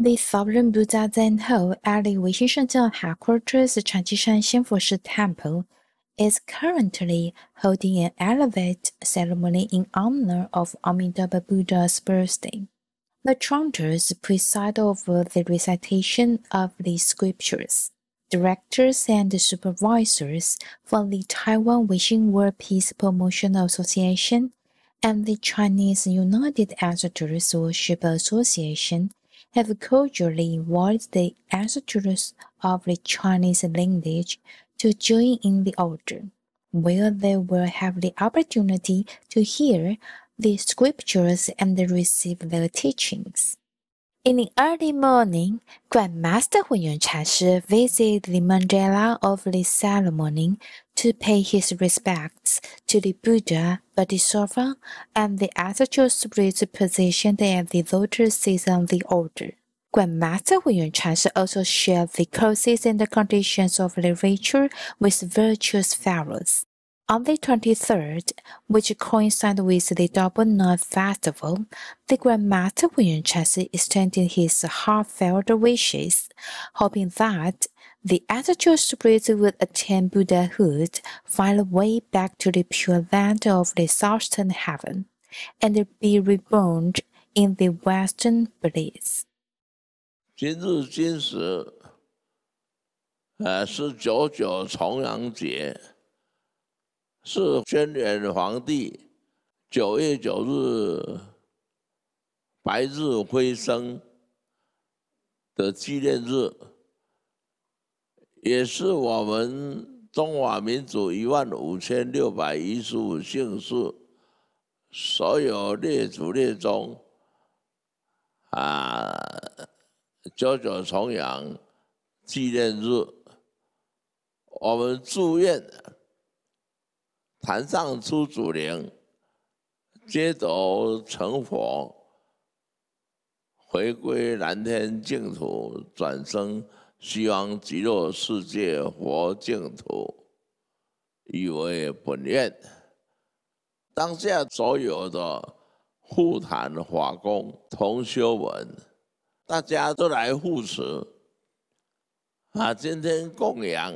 The sovereign Buddha Zen held at the Vishishaja headquarters Tradition Xinfushi Temple is currently holding an elevate ceremony in honor of Amitabha Buddha's birthday. The chanters preside over the recitation of the scriptures. Directors and supervisors from the Taiwan Wishing World Peace Promotion Association and the Chinese United Editors Worship Association have cordially invited the ancestors of the Chinese language to join in the order, where they will have the opportunity to hear the scriptures and receive their teachings. In the early morning, Grandmaster Huiyuan Ch'an Shi visited the mandala of the ceremony to pay his respects to the Buddha, Bodhisattva, and the actual spirits positioned at the lotus seat on the altar. Grandmaster Huiyun Chanshi also shared the causes and the conditions of literature with virtuous pharaohs. On the 23rd, which coincided with the Double Night Festival, the Grandmaster William Chelsea extended his heartfelt wishes, hoping that the attitude spirits would attain Buddhahood find a way back to the pure land of the Southern Heaven and be reborn in the Western beliefs. 今日今时，呃，是九九重阳节，是轩辕皇帝九月九日白日飞升的纪念日。也是我们中华民族一万五千六百一十五姓氏所有列祖列宗啊，九九重阳纪念日，我们祝愿坛上出祖灵接头成佛，回归蓝天净土，转生。希望极乐世界佛净土，以为本愿。当下所有的护坛华工、同修们，大家都来护持。啊，今天供养，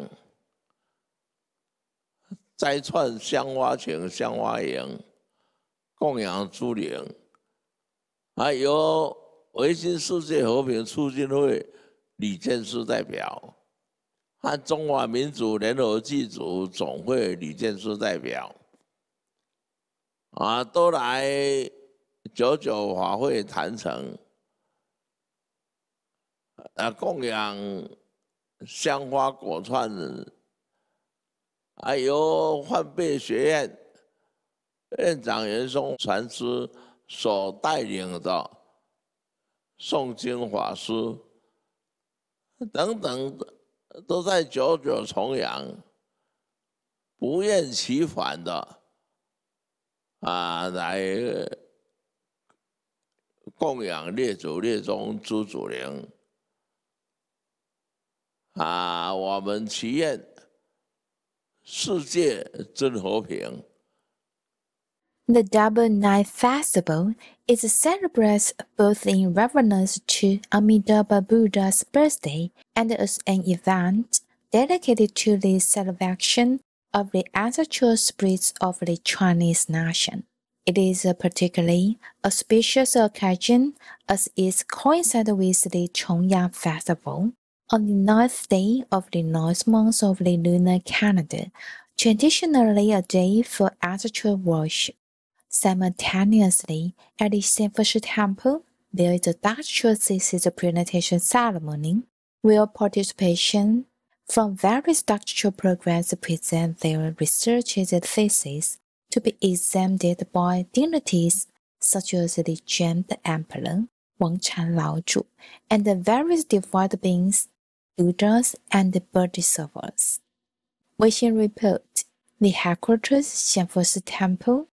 再串香花群、香花影，供养诸灵。还有维新世界和平促进会。李建树代表，和中华民族联合祭祖总会李建树代表，啊，都来九九华会坛城，啊，供养香花果串子，啊，由换背学院院长袁松传师所带领的诵经法师。等等，都在九九重阳，不厌其烦的啊，来供养列祖列宗、朱祖灵啊，我们祈愿世界真和平。The Double Night Festival is celebrated both in reverence to Amitabha Buddha's birthday and as an event dedicated to the celebration of the ancestral spirits of the Chinese nation. It is a particularly auspicious occasion as it coincides with the Chongyang Festival on the ninth day of the ninth month of the lunar calendar, traditionally a day for ancestral worship. Simultaneously, at the Sanford Temple, there is a doctoral thesis presentation ceremony where participants from various doctoral programs present their research theses to be examined by dignitaries such as the Zheng Emperor, Wang Chan Lao Zhu, and the various divine beings, Buddhas, and Bodhisattvas. Weixin Report The headquarters, Xianfengshi Temple,